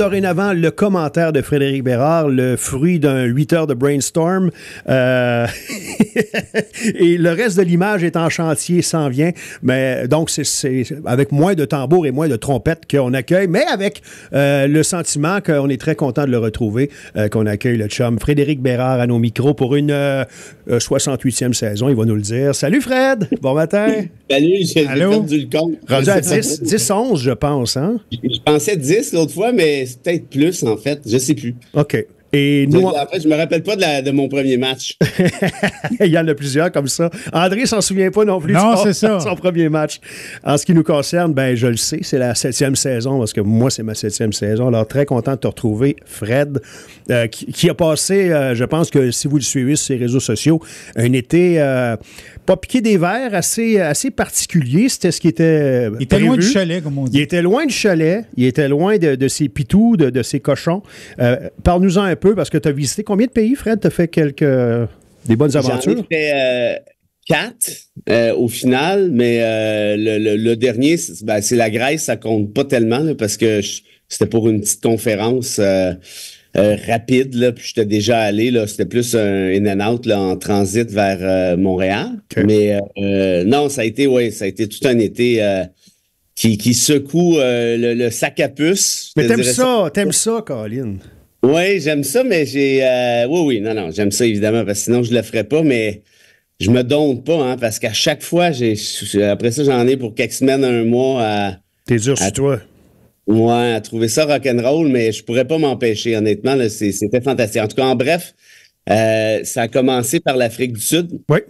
Dorénavant, le commentaire de Frédéric Bérard, le fruit d'un 8 heures de brainstorm, euh, et le reste de l'image est en chantier, s'en vient. Mais donc, c'est avec moins de tambours et moins de trompettes qu'on accueille, mais avec euh, le sentiment qu'on est très content de le retrouver, euh, qu'on accueille le chum Frédéric Bérard à nos micros pour une 68e saison, il va nous le dire. Salut Fred, bon matin. Salut, j'ai perdu le compte. Rendu à 10, 11, je pense. Hein? Je pensais 10 l'autre fois, mais peut-être plus, en fait. Je sais plus. OK. Et nous, Après, je me rappelle pas de, la, de mon premier match. Il y en a plusieurs comme ça. André s'en souvient pas non plus. Son premier match. En ce qui nous concerne, ben, je le sais, c'est la septième saison, parce que moi, c'est ma septième saison. Alors, très content de te retrouver, Fred, euh, qui, a passé, euh, je pense que si vous le suivez sur ses réseaux sociaux, un été euh, pas piqué des verres, assez, assez particulier. C'était ce qui était. Il était loin du chalet, comme on dit. Il était loin du chalet. Il était loin de, ses pitous, de, de ses cochons. Parle-nous-en un peu peu parce que tu as visité combien de pays, Fred? Tu fait quelques. des bonnes aventures? fait euh, quatre euh, au final, mais euh, le, dernier, ben, c'est la Grèce, ça compte pas tellement parce que c'était pour une petite conférence rapide, là, puis j'étais déjà allé, là, c'était plus un in and out là, en transit vers Montréal. Mais non, ça a été, ouais, ça a été tout un été. qui, secoue le, sac à puce. Mais t'aimes ça, t'aimes ça, Colin. Oui, j'aime ça, mais j'ai. Euh, oui, oui, non, non, j'aime ça évidemment, parce que sinon je le ferais pas, mais je me donne pas, hein, parce qu'à chaque fois, j'ai après ça, j'en ai pour quelques semaines, un mois à. T'es dur à, sur toi. Ouais, à trouver ça rock'n'roll, mais je pourrais pas m'empêcher, honnêtement. C'est C'était fantastique. En tout cas, en bref, euh, ça a commencé par l'Afrique du Sud. Oui.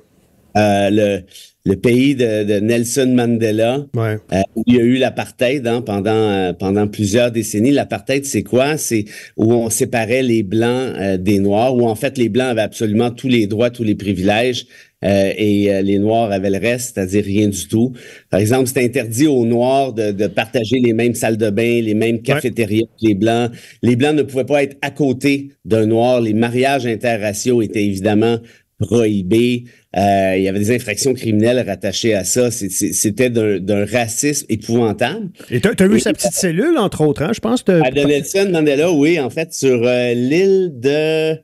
Euh, le, le, pays de, Nelson Mandela, euh, où il y a eu l'apartheid hein, pendant, euh, pendant plusieurs décennies. L'apartheid, c'est quoi? C'est où on séparait les Blancs des Noirs, où en fait les Blancs avaient absolument tous les droits, tous les privilèges. et les Noirs avaient le reste, c'est-à-dire rien du tout. Par exemple, c'était interdit aux Noirs de, de, partager les mêmes salles de bain, les mêmes cafétérias que les Blancs. Les Blancs ne pouvaient pas être à côté d'un Noir. Les mariages interraciaux étaient évidemment prohibé. Euh, il y avait des infractions criminelles rattachées à ça. C'était d'un racisme épouvantable. Et tu as, sa petite cellule, entre autres, hein? je pense. À Mandela, oui, en fait, sur euh, l'île de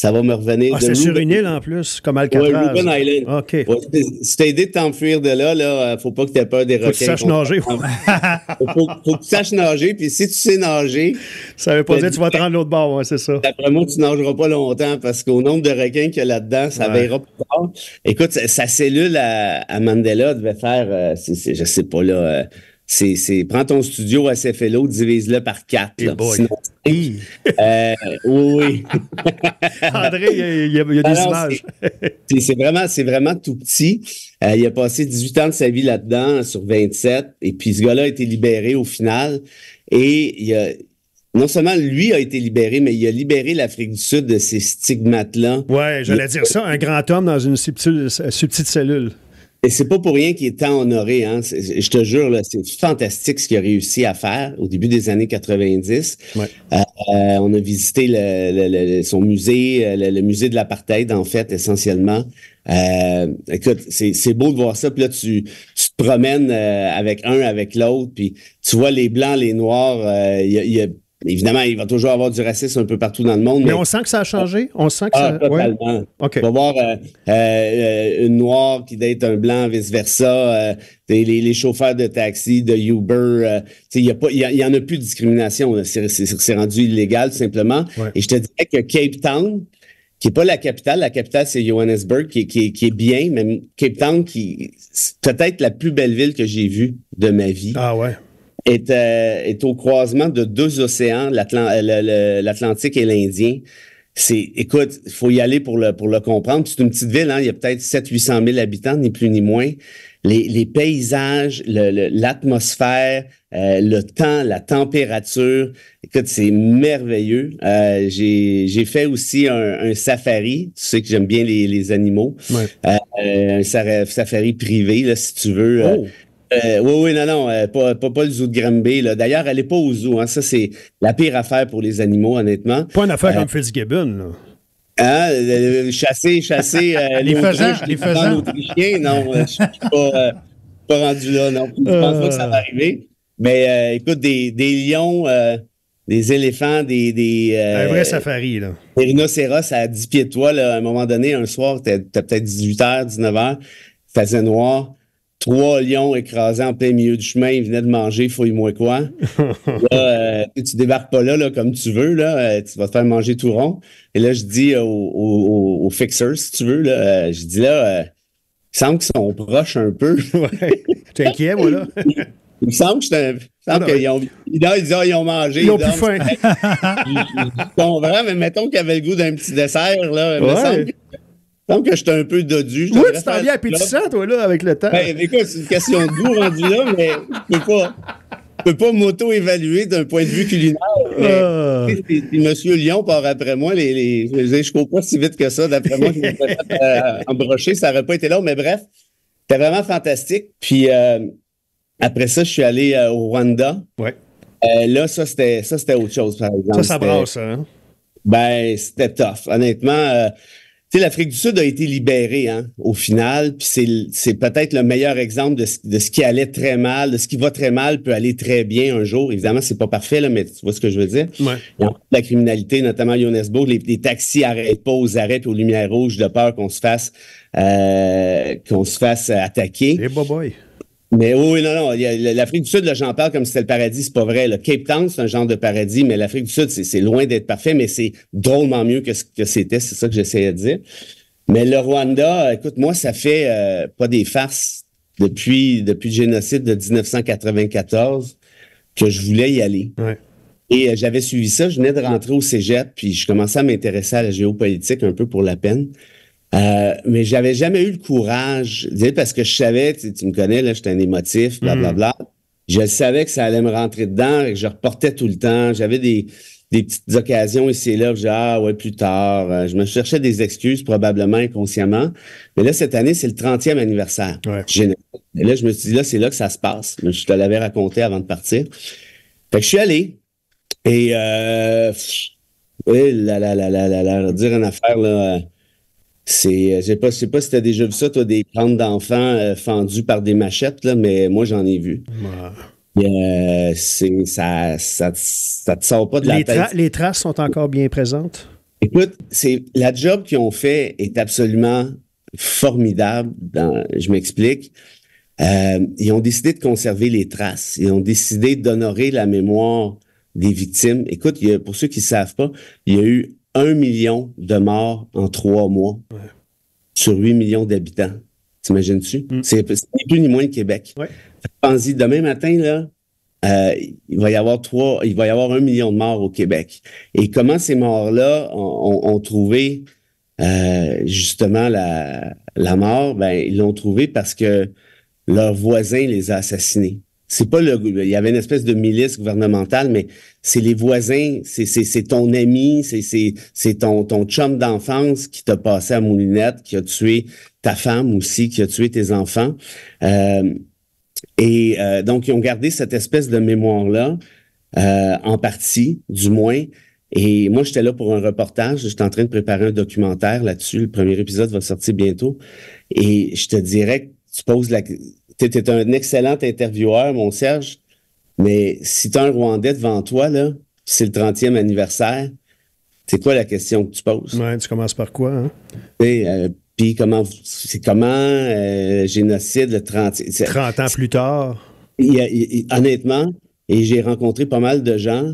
ça va me revenir. Ah, c'est sur une île en plus, comme Alcatraz. Oui, Ruben Island. OK. Ouais, si t'as de t'enfuir de là, là, euh, faut pas que t'aies peur des requins. Faut que tu saches nager. faut, faut, que tu saches nager, puis si tu sais nager... Ça veut pas dire que tu vas te rendre l'autre bord, ouais, c'est ça. D'après moi, tu nageras pas longtemps, parce qu'au nombre de requins qu'il y a là-dedans, ça ouais. verra plus tard. Écoute, sa, cellule à, Mandela devait faire, euh, je sais pas, là... Euh, c'est, prends ton studio à CFLO, divise-le par quatre. Euh, oui, André, il y a, des images. c'est, vraiment, c'est vraiment tout petit. Euh, il a passé 18 ans de sa vie là-dedans, sur 27. Et puis, ce gars-là a été libéré au final. Et non seulement lui a été libéré, mais il a libéré l'Afrique du Sud de ces stigmates-là. Ouais, j'allais dire ça, un grand homme dans une euh, subtile cellule. Et c'est pas pour rien qu'il est tant honoré. Hein. Je te jure, c'est fantastique ce qu'il a réussi à faire au début des années 90. Ouais. Euh, euh, on a visité son musée, euh, le, musée de l'apartheid, en fait, essentiellement. Euh, écoute, c'est beau de voir ça. Puis là, tu, te promènes euh, avec un, avec l'autre, puis tu vois les blancs, les noirs. Il y a Évidemment, il va toujours avoir du racisme un peu partout dans le monde. Mais, on sent que ça a changé? On sent que ah, ça... totalement. On va voir euh, euh, une noire qui date un blanc, vice-versa. Euh, les, chauffeurs de taxi, de Uber, euh, il n'y y, y en a plus de discrimination. C'est rendu illégal, tout simplement. Et je te dirais que Cape Town, qui n'est pas la capitale. La capitale, c'est Johannesburg, qui, qui, est bien, mais Cape Town, qui peut-être la plus belle ville que j'ai vue de ma vie. Ah ouais. Euh, est, au croisement de deux océans, euh, l'Atlantique et l'Indien. C'est, écoute, il faut y aller pour le, pour le comprendre. C'est une petite ville, hein. il y a peut-être 700-800 000 habitants, ni plus ni moins. Les, paysages, l'atmosphère, euh, le, temps, la température, écoute, c'est merveilleux. J'ai fait aussi un, safari, tu sais que j'aime bien les, animaux, un safari privé, si tu veux. Oh! Euh, oui, oui, non, non, euh, pas, pas, le zoo de Granby. D'ailleurs, elle n'est pas au zoo. Hein. Ça, c'est la pire affaire pour les animaux, honnêtement. Pas une affaire euh, comme Fitzgibbon, là. Hein, chasser, chasser les faisans, les faisans. chiens, non, je suis pas, rendu là, non. Je pense pas que ça va arriver. Mais écoute, des, des lions, des éléphants, des. des un vrai safari, là. Des rhinocéros à 10 pieds de toi, là, à un moment donné, un soir, t'es peut-être 18h, 19h, faisait noir trois lions écrasés en plein milieu du chemin, ils venaient de manger, fouille-moi quoi. là, euh, tu débarques pas là, là, comme tu veux, là, euh, tu vas te faire manger tout rond. Et là, je dis aux fixers, si tu veux, là, euh, je dis là, il semble qu'ils sont proches un peu. ouais. T'es inquiet, moi, là? Il me semble que ah, qu'ils ont... Ont... mangé. Ils ont plus faim. mais mettons qu'il y avait le goût d'un petit dessert. Là. Donc, j'étais un peu dodu. Oui, tu t'en viens appétissant, toi, là, avec le temps. Ben, écoute, c'est une question de goût rendu là, mais je ne pas. peux pas m'auto-évaluer d'un point de vue culinaire. Ah. Monsieur Lyon part après moi, les, les, je, ne cours pas si vite que ça. D'après moi, je me fait euh, embrocher, ça n'aurait pas été là. Mais bref, c'était vraiment fantastique. Puis euh, après ça, je suis allé euh, au Rwanda. Ouais. Euh, là, ça c'était ça c'était autre chose par exemple. Ça, ça brasse. Hein? Ben c'était tough. Honnêtement sais, l'Afrique du Sud a été libérée hein, au final, puis c'est peut-être le meilleur exemple de ce, qui allait très mal, de ce qui va très mal peut aller très bien un jour. Évidemment, c'est pas parfait, là, mais tu vois ce que je veux dire? Ouais. la criminalité, notamment à Johannesburg, les, taxis arrêtent pas aux arrêts aux lumières rouges de peur qu'on se fasse euh, qu'on se fasse attaquer. Les boboys. Mais oui, non, non. L'Afrique du Sud, là, j'en parle comme si c'était le paradis, c'est pas vrai. Le Cape Town, c'est un genre de paradis, mais l'Afrique du Sud, c'est loin d'être parfait, mais c'est drôlement mieux que ce que c'était, c'est ça que j'essayais de dire. Mais le Rwanda, écoute, moi, ça fait euh, pas des farces depuis, depuis le génocide de 1994 que je voulais y aller. Et euh, j'avais suivi ça, je venais de rentrer au Cégep, puis je commençais à m'intéresser à la géopolitique un peu pour la peine. Mais euh, mais j'avais jamais eu le courage, parce que je savais, tu, me connais, là, j'étais un émotif, blablabla. Bla, hmm. bla. Je savais que ça allait me rentrer dedans et que je reportais tout le temps. J'avais des, des petites occasions ici et là, genre, ah ouais, plus tard. Euh, je me cherchais des excuses, probablement inconsciemment. Mais là, cette année, c'est le 30e anniversaire. Et là, je me suis dit, là, c'est là que ça se passe. Je te l'avais raconté avant de partir. Fait que je suis allé. Et, euh, oui, là, là, là, là, là, là, dire une affaire, là. Euh, c'est, euh, je sais pas, je sais pas si t'as déjà vu ça, toi, des plantes d'enfants euh, fendues par des machettes, là, mais moi, j'en ai vu. Euh, c'est, ça, ça, ça, te sort pas de la tête. Les traces sont encore bien présentes? Écoute, c'est, la job qu'ils ont fait est absolument formidable. Dans, je m'explique. Euh, ils ont décidé de conserver les traces. Ils ont décidé d'honorer la mémoire des victimes. Écoute, il pour ceux qui savent pas, il y a eu un million de morts en trois mois sur 8 millions d'habitants. T'imagines-tu? Mm. C'est ni plus ni moins le Québec. Ouais. demain matin, là, euh, il va y avoir trois, il va y avoir un million de morts au Québec. Et comment ces morts-là ont, trouvé euh, justement la, mort? Ben, ils l'ont trouvé parce que leur voisin les a assassinés c'est pas le. Il y avait une espèce de milice gouvernementale, mais c'est les voisins, c'est ton ami, c'est c'est ton, ton chum d'enfance qui t'a passé à moulinette, qui a tué ta femme aussi, qui a tué tes enfants. Euh, et euh, donc, ils ont gardé cette espèce de mémoire-là, euh, en partie, du moins. Et moi, j'étais là pour un reportage. J'étais en train de préparer un documentaire là-dessus. Le premier épisode va sortir bientôt. Et je te dirais tu poses la, tu es un excellent intervieweur, mon Serge, mais si tu as un Rwandais devant toi, là, c'est le 30e anniversaire, c'est quoi la question que tu poses? tu commences par quoi? Hein? puis euh, comment, c'est comment euh, génocide le 30... 30 ans plus tard? honnêtement, et j'ai rencontré pas mal de gens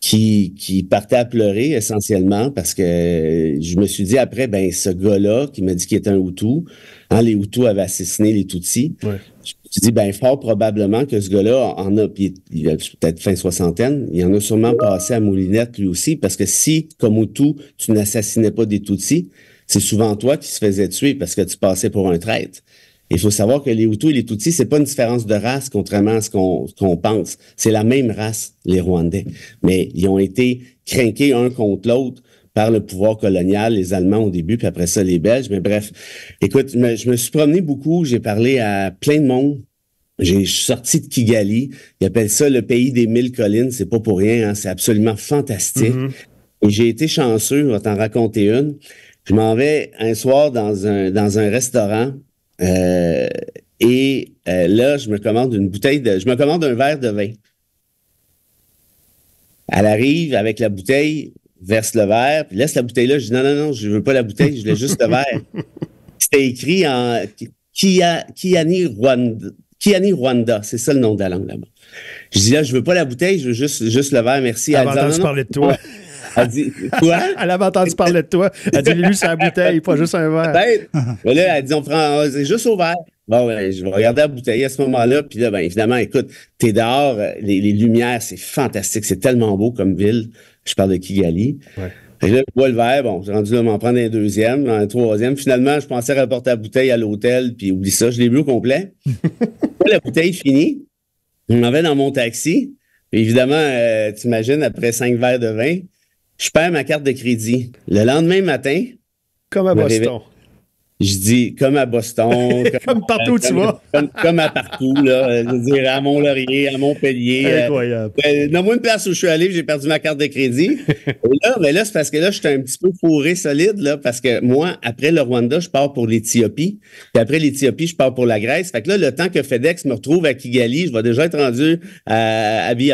qui, qui partait à pleurer essentiellement parce que euh, je me suis dit après, ben ce gars-là qui m'a dit qu'il était un Hutu, hein, les Hutus avaient assassiné les Tutsis. Je me suis dit, ben fort probablement que ce gars-là en a, puis il a peut-être fin soixantaine, il en a sûrement passé à Moulinette lui aussi parce que si, comme Hutu, tu n'assassinais pas des Tutsis, c'est souvent toi qui se faisais tuer parce que tu passais pour un traître. Il faut savoir que les Hutus et les Tutsis, c'est pas une différence de race, contrairement à ce qu'on pense. C'est la même race, les Rwandais. Mais ils ont été craqués un contre l'autre par le pouvoir colonial, les Allemands au début, puis après ça, les Belges. Mais bref, écoute, je me, suis promené beaucoup, j'ai parlé à plein de monde. J'ai sorti de Kigali. Ils appellent ça le pays des mille collines. C'est pas pour rien, hein. c'est absolument fantastique. Mm-hmm. Et j'ai été chanceux, je t'en raconter une. Je m'en vais un soir dans un, dans un restaurant euh, et euh, là, je me commande une bouteille de. Je me commande un verre de vin. Elle arrive avec la bouteille, verse le verre, puis laisse la bouteille là. Je dis non, non, non, je ne veux pas la bouteille, je veux juste le verre. C'était écrit en Kiani Rwanda. c'est ça le nom de la langue là-bas. Je dis là, je ne veux pas la bouteille, je veux juste, juste le verre, merci. Avant parler de toi. Elle avait entendu parler de toi. Elle dit Lui, c'est la bouteille, pas juste un verre. Ben, ben là, elle dit On prend, c'est juste au verre. Bon, ben, je vais regarder la bouteille à ce moment-là. Puis là, ben, évidemment, écoute, t'es dehors, les, lumières, c'est fantastique. C'est tellement beau comme ville. Je parle de Kigali. Et là, je bois le verre. Bon, j'ai rendu là m'en prendre un deuxième, un troisième. Finalement, je pensais rapporter la bouteille à l'hôtel. Puis oublie ça, je l'ai bu au complet. la bouteille finie. Je m'en vais dans mon taxi. Évidemment, euh, tu imagines, après cinq verres de vin, je perds ma carte de crédit. Le lendemain matin. Comme à Boston. Je dis comme à Boston. comme, partout où tu comme, vas. Comme, à partout, là. Je veux dire, à Mont-Laurier, à Montpellier. Incroyable. Ben, dans moi une place où je suis allé, j'ai perdu ma carte de crédit. Et ben là, c'est parce que là, j'étais un petit peu fourré solide, là, parce que moi, après le Rwanda, je pars pour l'Éthiopie. Puis après l'Éthiopie, je pars pour la Grèce. Fait que là, le temps que FedEx me retrouve à Kigali, je vais déjà être rendu à Abiy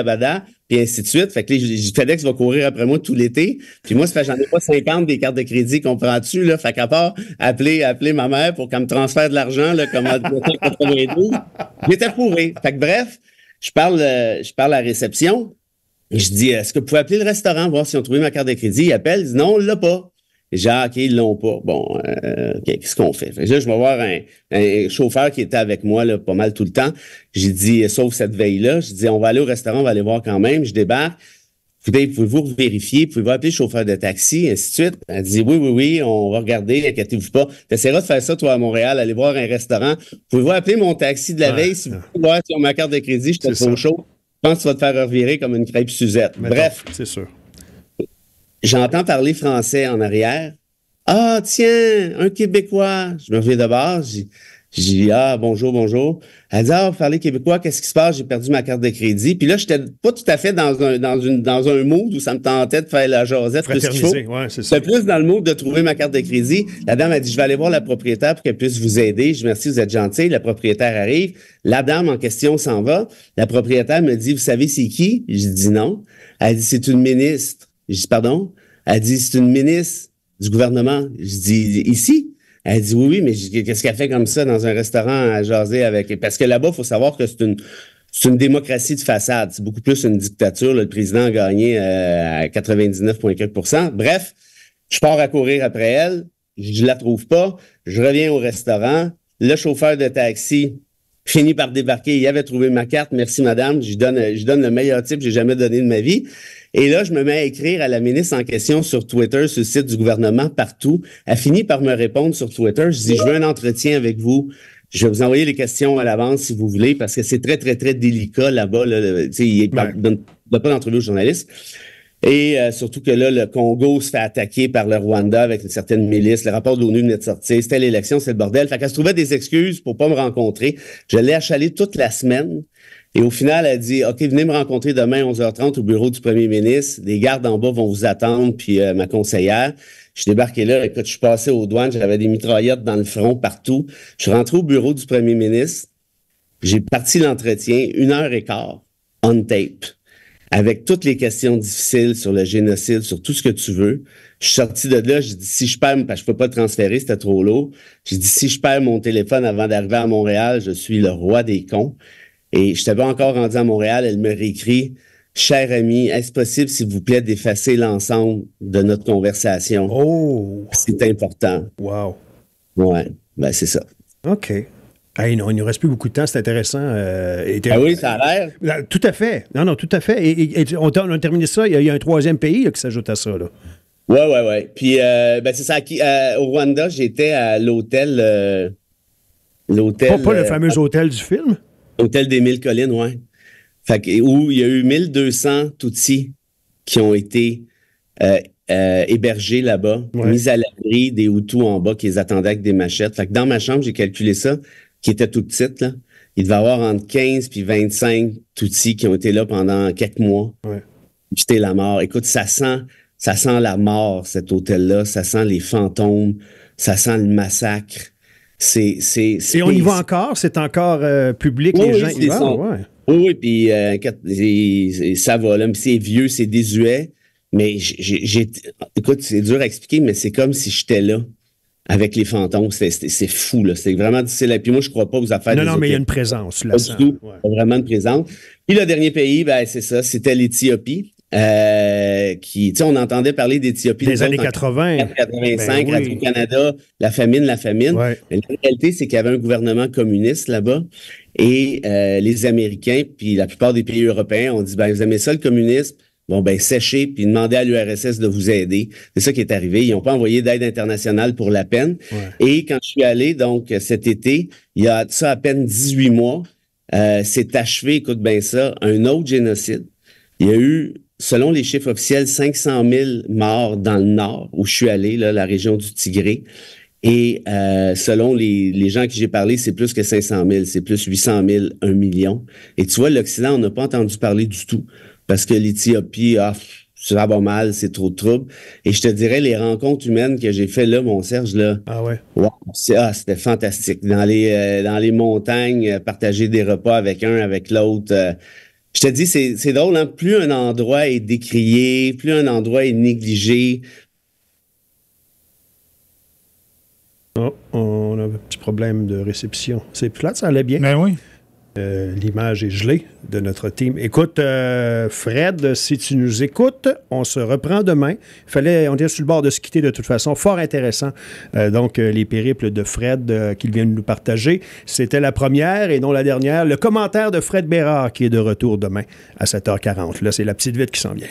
puis ainsi de suite. Fait que les, FedEx va courir après moi tout l'été. Puis moi, ça fait j'en ai pas 50 des cartes de crédit, comprends-tu? Là? Fait qu'à part appeler, appeler ma mère pour qu'elle me transfère de l'argent, là, comme en j'étais fourré. Fait que bref, je parle, euh, je parle à la réception. Je dis, est-ce que vous pouvez appeler le restaurant, voir si on trouvé ma carte de crédit? Il appelle, il dit, non, on l'a pas. Jacques, ils l'ont pas. Bon, euh, qu'est-ce qu'on fait? je vais voir un, chauffeur qui était avec moi là, pas mal tout le temps. J'ai dit, euh, sauf cette veille-là, je dis, on va aller au restaurant, on va aller voir quand même. Je débarque. Écoutez, ben, pouvez-vous vérifier? Pouvez-vous appeler le chauffeur de taxi? ainsi de suite. Elle dit, oui, oui, oui, on va regarder, inquiétez-vous pas. T'essaieras de faire ça, toi, à Montréal, aller voir un restaurant. Pouvez-vous appeler mon taxi de la veille? Si vous pouvez voir sur ma carte de crédit, je te au chaud. Je pense que tu vas te faire revirer comme une crêpe Suzette. Bref. C'est sûr. J'entends parler français en arrière. Ah, tiens, un Québécois. Je me reviens de bord. J'ai dis « ah, bonjour, bonjour. Elle dit, ah, vous parlez québécois, qu'est-ce qui se passe? J'ai perdu ma carte de crédit. Puis là, j'étais pas tout à fait dans un, dans une, dans un mood où ça me tentait de faire la Josette. Fraterniser, ouais, c'est plus dans le mood de trouver ma carte de crédit. La dame a dit, je vais aller voir la propriétaire pour qu'elle puisse vous aider. Je dis, merci, vous êtes gentil. La propriétaire arrive. La dame en question s'en va. La propriétaire me dit, vous savez c'est qui? Je dis non. Elle dit, c'est une ministre. Je dis, pardon? Elle dit, c'est une ministre du gouvernement. Je dis, ici? Elle dit, oui, oui, mais qu'est-ce qu'elle fait comme ça dans un restaurant à jaser avec? Parce que là-bas, il faut savoir que c'est une, c'est une démocratie de façade. C'est beaucoup plus une dictature. le président a gagné euh, à 99,4 Bref, je pars à courir après elle. Je la trouve pas. Je reviens au restaurant. Le chauffeur de taxi fini par débarquer. Il avait trouvé ma carte. Merci, madame. Je donne, je donne le meilleur type que j'ai jamais donné de ma vie. Et là, je me mets à écrire à la ministre en question sur Twitter, sur le site du gouvernement, partout. Elle finit par me répondre sur Twitter. Je dis, je veux un entretien avec vous. Je vais vous envoyer les questions à l'avance si vous voulez, parce que c'est très, très, très délicat là-bas. il ne a pas d'entrevue aux journalistes. Et euh, surtout que là, le Congo se fait attaquer par le Rwanda avec une certaine milice. Le rapport de l'ONU venait de sortir. C'était l'élection, c'est le bordel. Fait qu'elle se trouvait des excuses pour pas me rencontrer. Je l'ai achalée toute la semaine. Et au final, elle a dit, OK, venez me rencontrer demain 11h30 au bureau du premier ministre. Les gardes en bas vont vous attendre, puis euh, ma conseillère. Je débarquais là, écoute, je suis passé aux douanes, j'avais des mitraillettes dans le front partout. Je suis rentré au bureau du premier ministre. J'ai parti l'entretien, une heure et quart, on tape avec toutes les questions difficiles sur le génocide, sur tout ce que tu veux. Je suis sorti de là, j'ai dit si je perds, parce que je peux pas transférer, c'était trop lourd. J'ai dit si je perds mon téléphone avant d'arriver à Montréal, je suis le roi des cons. Et je t'avais encore rendu à Montréal, elle me réécrit Cher ami, est-ce possible, s'il vous plaît, d'effacer l'ensemble de notre conversation? Oh! C'est important. Wow! Ouais, ben c'est ça. OK il ne nous reste plus beaucoup de temps, c'est intéressant. Euh, ah oui, ça a l'air. Euh, tout à fait. Non, non, tout à fait. Et, on, a terminé ça, il y a, un troisième pays qui s'ajoute à ça. Oui, oui, oui. Puis, euh, ben, c'est ça. au Rwanda, j'étais à l'hôtel. Pas, le fameux ah, hôtel du film? L'hôtel des Mille Collines, oui. où il y a eu 1200 outils qui ont été hébergés là-bas, mis à l'abri des Hutus en bas qui les attendaient avec des machettes. Fait que dans ma chambre, j'ai calculé ça qui était tout petit Là. Il devait avoir entre 15 puis 25 outils qui ont été là pendant quelques mois. J'étais la mort. Écoute, ça sent, ça sent la mort, cet hôtel-là. Ça sent les fantômes. Ça sent le massacre. C'est, Et on y va encore? C'est encore euh, public? les gens y vont? Oui, puis euh, ça va. Là. C'est vieux, c'est désuet. Mais j'ai, écoute, c'est dur à expliquer, mais c'est comme si j'étais là avec les fantômes. C'est fou, là. C'est vraiment difficile. Et puis moi, je crois pas aux affaires. Non, non, mais il y a une présence, là. Pas Vraiment une présence. Puis le dernier pays, ben, c'est ça, c'était l'Éthiopie. Euh, qui, tu sais, on entendait parler d'Éthiopie. les années 80. 85, ben oui. canada la famine, la famine. Mais la réalité, c'est qu'il y avait un gouvernement communiste là-bas. Et euh, les Américains, puis la plupart des pays européens ont dit, ben, vous aimez ça le communisme, bon ben sécher puis demander à l'URSS de vous aider. C'est ça qui est arrivé. Ils n'ont pas envoyé d'aide internationale pour la peine. Et quand je suis allé donc cet été, il y a ça à peine 18 mois, c'est euh, achevé, écoute bien ça, un autre génocide. Il y a eu, selon les chiffres officiels, 500 000 morts dans le nord où je suis allé, là, la région du Tigré. Et euh, selon les, les gens qui j'ai parlé, c'est plus que 500 000, c'est plus 800 000, 1 million. Et tu vois, l'Occident, on n'a pas entendu parler du tout parce que l'Éthiopie, ah, ça va mal, c'est trop de troubles. Et je te dirais, les rencontres humaines que j'ai fait là, mon Serge, là. Ah ouais. Ah, c'était fantastique. Dans les, euh, dans les montagnes, euh, partager des repas avec un, avec l'autre. Euh. je te dis, c'est drôle, hein? Plus un endroit est décrié, plus un endroit est négligé. Oh, on a un petit problème de réception. C'est flat, ça allait bien. Ben oui. Euh, l'image est gelée de notre team. Écoute, euh, Fred, si tu nous écoutes, on se reprend demain. Fallait, on était sur le bord de se quitter de toute façon. Fort intéressant. Euh, donc, les périples de Fred qu'il vient de nous partager. C'était la première et non la dernière. Le commentaire de Fred Bérard qui est de retour demain à 7h40. Là, c'est la petite vite qui s'en vient.